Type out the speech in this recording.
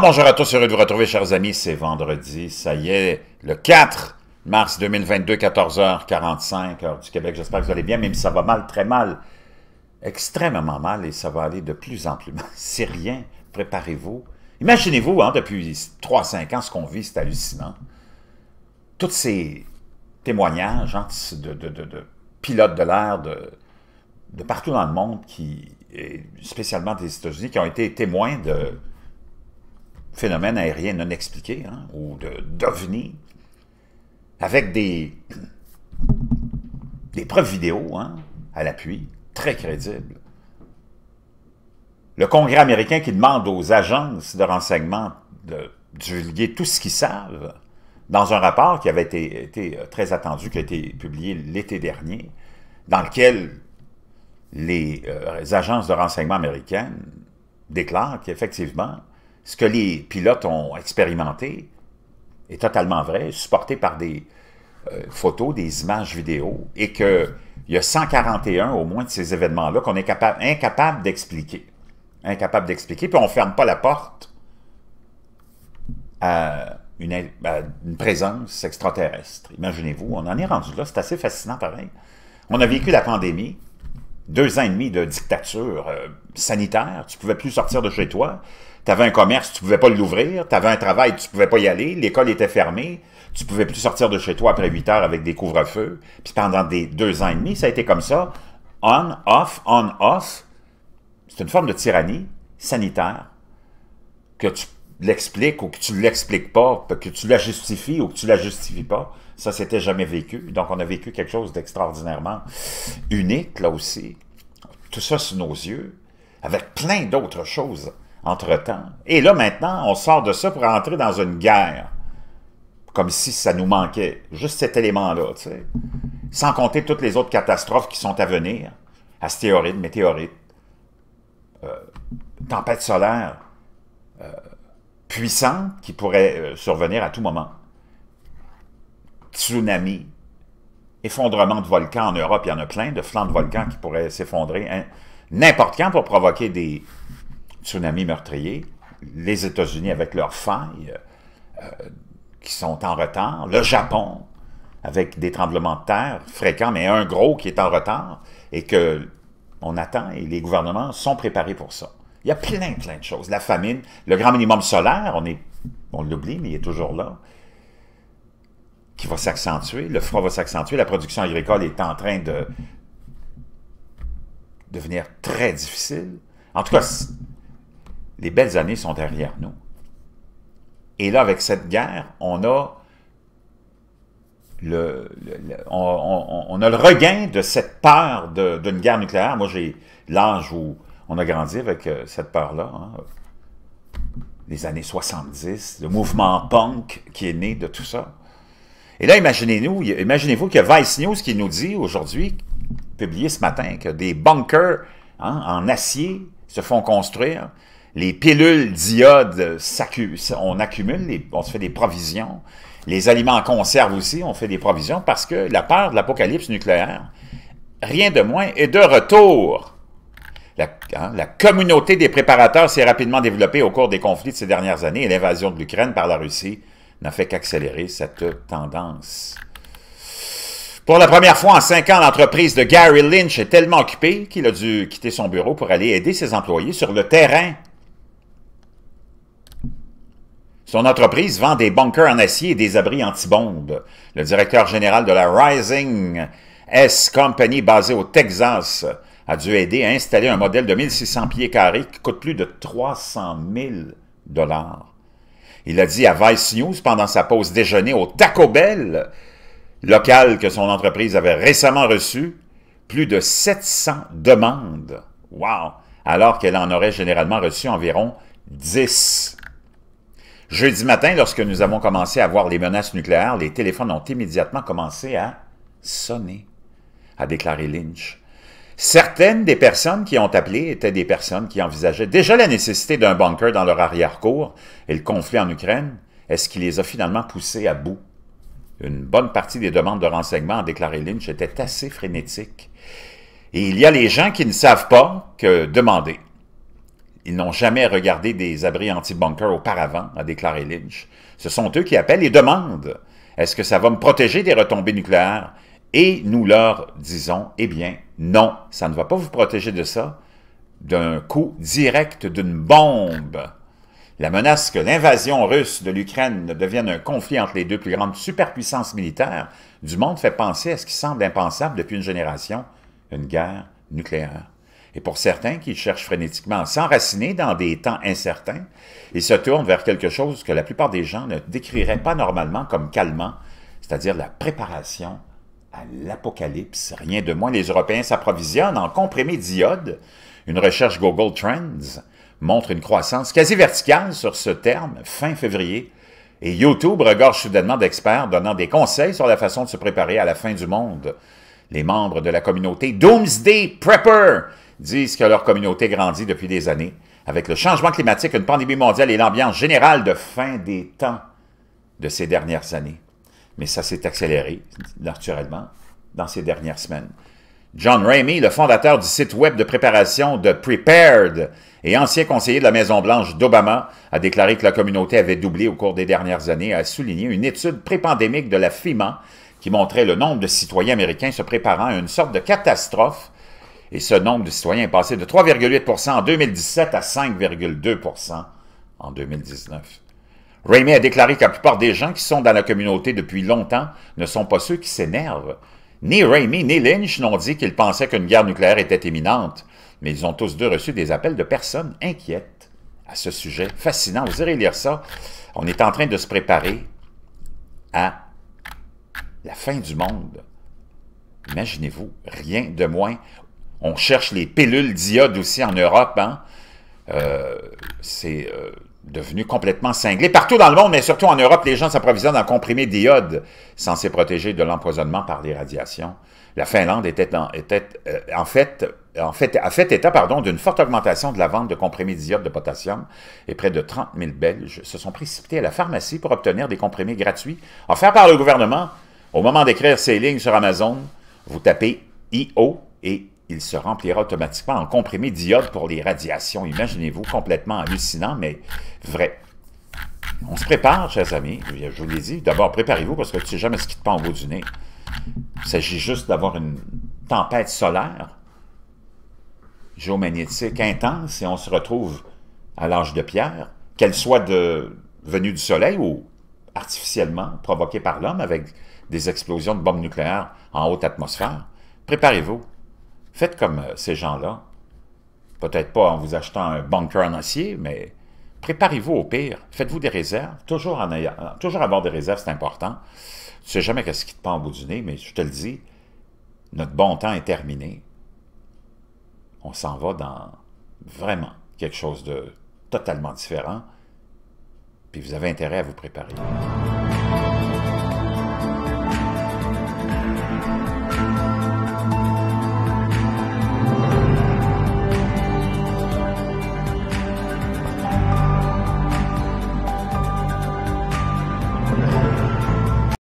bonjour à tous, heureux de vous retrouver chers amis, c'est vendredi, ça y est, le 4 mars 2022, 14h45, heure du Québec, j'espère que vous allez bien, même si ça va mal, très mal, extrêmement mal, et ça va aller de plus en plus mal, c'est rien, préparez-vous. Imaginez-vous, hein, depuis 3-5 ans, ce qu'on vit, c'est hallucinant. Tous ces témoignages hein, de, pilotes de l'air de, partout dans le monde, qui, spécialement des États-Unis, qui ont été témoins de phénomène aérien non expliqué, hein, ou d'OVNI, avec des, preuves vidéo hein, à l'appui, très crédibles. Le Congrès américain qui demande aux agences de renseignement de divulguer tout ce qu'ils savent dans un rapport qui avait été, euh, très attendu, qui a été publié l'été dernier, dans lequel les euh, agences de renseignement américaines déclarent qu'effectivement, ce que les pilotes ont expérimenté est totalement vrai, supporté par des euh, photos, des images vidéo, et qu'il y a 141 au moins de ces événements-là qu'on est incapable d'expliquer. Incapable d'expliquer, puis on ne ferme pas la porte à une présence extraterrestre. Imaginez-vous, on en est rendu là, c'est assez fascinant pareil. On a vécu la pandémie, deux ans et demi de dictature euh, sanitaire, tu pouvais plus sortir de chez toi, tu avais un commerce, tu pouvais pas l'ouvrir, tu avais un travail, tu pouvais pas y aller, l'école était fermée, tu pouvais plus sortir de chez toi après huit heures avec des couvre-feux. Puis pendant des deux ans et demi, ça a été comme ça, on, off, on, off. C'est une forme de tyrannie sanitaire que tu l'expliques ou que tu l'expliques pas, que tu la justifies ou que tu la justifies pas. Ça, c'était jamais vécu. Donc, on a vécu quelque chose d'extraordinairement unique, là aussi. Tout ça sous nos yeux, avec plein d'autres choses entre-temps. Et là, maintenant, on sort de ça pour entrer dans une guerre. Comme si ça nous manquait. Juste cet élément-là, tu sais. Sans compter toutes les autres catastrophes qui sont à venir. Astéroïdes, météorites, euh, tempêtes solaires, euh, puissantes qui pourraient euh, survenir à tout moment tsunami, effondrement de volcans en Europe, il y en a plein de flancs de volcans qui pourraient s'effondrer hein. n'importe quand pour provoquer des tsunamis meurtriers. Les États-Unis avec leurs failles euh, qui sont en retard, le Japon avec des tremblements de terre fréquents, mais un gros qui est en retard et que on attend et les gouvernements sont préparés pour ça. Il y a plein, plein de choses. La famine, le grand minimum solaire, on, on l'oublie, mais il est toujours là qui va s'accentuer, le froid va s'accentuer, la production agricole est en train de devenir très difficile. En tout cas, les belles années sont derrière nous. Et là, avec cette guerre, on a le, on, a le regain de cette peur d'une guerre nucléaire. Moi, j'ai l'âge où on a grandi avec euh, cette peur-là. Hein. Les années 70, le mouvement punk qui est né de tout ça. Et là, imaginez-nous, imaginez-vous que Vice News qui nous dit aujourd'hui, publié ce matin, que des bunkers hein, en acier se font construire. Les pilules d'iode, on accumule, on se fait des provisions. Les aliments en conserve aussi, on fait des provisions parce que la peur de l'apocalypse nucléaire, rien de moins, est de retour. La, hein, la, communauté des préparateurs s'est rapidement développée au cours des conflits de ces dernières années et l'invasion de l'Ukraine par la Russie n'a fait qu'accélérer cette tendance. Pour la première fois en cinq ans, l'entreprise de Gary Lynch est tellement occupée qu'il a dû quitter son bureau pour aller aider ses employés sur le terrain. Son entreprise vend des bunkers en acier et des abris anti anti-bombes. Le directeur général de la Rising S Company, basée au Texas, a dû aider à installer un modèle de 1600 pieds carrés qui coûte plus de 300 000 dollars. Il a dit à Vice News pendant sa pause déjeuner au Taco Bell, local que son entreprise avait récemment reçu, plus de 700 demandes. Wow! Alors qu'elle en aurait généralement reçu environ 10. Jeudi matin, lorsque nous avons commencé à voir les menaces nucléaires, les téléphones ont immédiatement commencé à sonner, a déclaré Lynch. Certaines des personnes qui ont appelé étaient des personnes qui envisageaient déjà la nécessité d'un bunker dans leur arrière-cour et le conflit en Ukraine, est-ce qu'il les a finalement poussés à bout? Une bonne partie des demandes de renseignements, a déclaré Lynch, étaient assez frénétiques. Et il y a les gens qui ne savent pas que demander. Ils n'ont jamais regardé des abris anti-bunker auparavant, a déclaré Lynch. Ce sont eux qui appellent et demandent. Est-ce que ça va me protéger des retombées nucléaires? Et nous leur disons, eh bien, non, ça ne va pas vous protéger de ça, d'un coup direct d'une bombe. La menace que l'invasion russe de l'Ukraine devienne un conflit entre les deux plus grandes superpuissances militaires du monde fait penser à ce qui semble impensable depuis une génération, une guerre nucléaire. Et pour certains qui cherchent frénétiquement à s'enraciner dans des temps incertains, ils se tournent vers quelque chose que la plupart des gens ne décriraient pas normalement comme calmant, c'est-à-dire la préparation à l'apocalypse. Rien de moins, les Européens s'approvisionnent en comprimés d'iode. Une recherche Google Trends montre une croissance quasi verticale sur ce terme fin février. Et YouTube regorge soudainement d'experts donnant des conseils sur la façon de se préparer à la fin du monde. Les membres de la communauté Doomsday Prepper disent que leur communauté grandit depuis des années, avec le changement climatique, une pandémie mondiale et l'ambiance générale de fin des temps de ces dernières années mais ça s'est accéléré naturellement dans ces dernières semaines. John Ramey, le fondateur du site web de préparation de Prepared et ancien conseiller de la Maison-Blanche d'Obama, a déclaré que la communauté avait doublé au cours des dernières années et a souligné une étude pré-pandémique de la FIMA qui montrait le nombre de citoyens américains se préparant à une sorte de catastrophe. Et ce nombre de citoyens est passé de 3,8 en 2017 à 5,2 en 2019. Raimi a déclaré que la plupart des gens qui sont dans la communauté depuis longtemps ne sont pas ceux qui s'énervent. Ni Raimi ni Lynch n'ont dit qu'ils pensaient qu'une guerre nucléaire était imminente, mais ils ont tous deux reçu des appels de personnes inquiètes à ce sujet. Fascinant, vous irez lire ça. On est en train de se préparer à la fin du monde. Imaginez-vous, rien de moins. On cherche les pilules d'iode aussi en Europe. Hein? Euh, c'est... Euh, devenu complètement cinglé. Partout dans le monde, mais surtout en Europe, les gens s'approvisionnent en comprimés d'iode, censés protéger de l'empoisonnement par les radiations. La Finlande était en, euh, fait en fait, a fait état pardon, d'une forte augmentation de la vente de comprimés d'iode de potassium et près de 30 000 Belges se sont précipités à la pharmacie pour obtenir des comprimés gratuits offerts par le gouvernement. Au moment d'écrire ces lignes sur Amazon, vous tapez i IO et il se remplira automatiquement en comprimé d'iode pour les radiations. Imaginez-vous, complètement hallucinant, mais vrai. On se prépare, chers amis, je vous l'ai dit. D'abord, préparez-vous parce que tu ne sais jamais ce qui te pend au bout du nez. Il s'agit juste d'avoir une tempête solaire géomagnétique intense et on se retrouve à l'âge de pierre, qu'elle soit de, venue du soleil ou artificiellement provoquée par l'homme avec des explosions de bombes nucléaires en haute atmosphère. Préparez-vous. Faites comme euh, ces gens-là. Peut-être pas en vous achetant un bunker en acier, mais préparez-vous au pire. Faites-vous des réserves. Toujours, euh, avoir des réserves, c'est important. Tu sais jamais qu'est-ce qui te pend au bout du nez, mais je te le dis, notre bon temps est terminé. On s'en va dans vraiment quelque chose de totalement différent. Puis vous avez intérêt à vous préparer.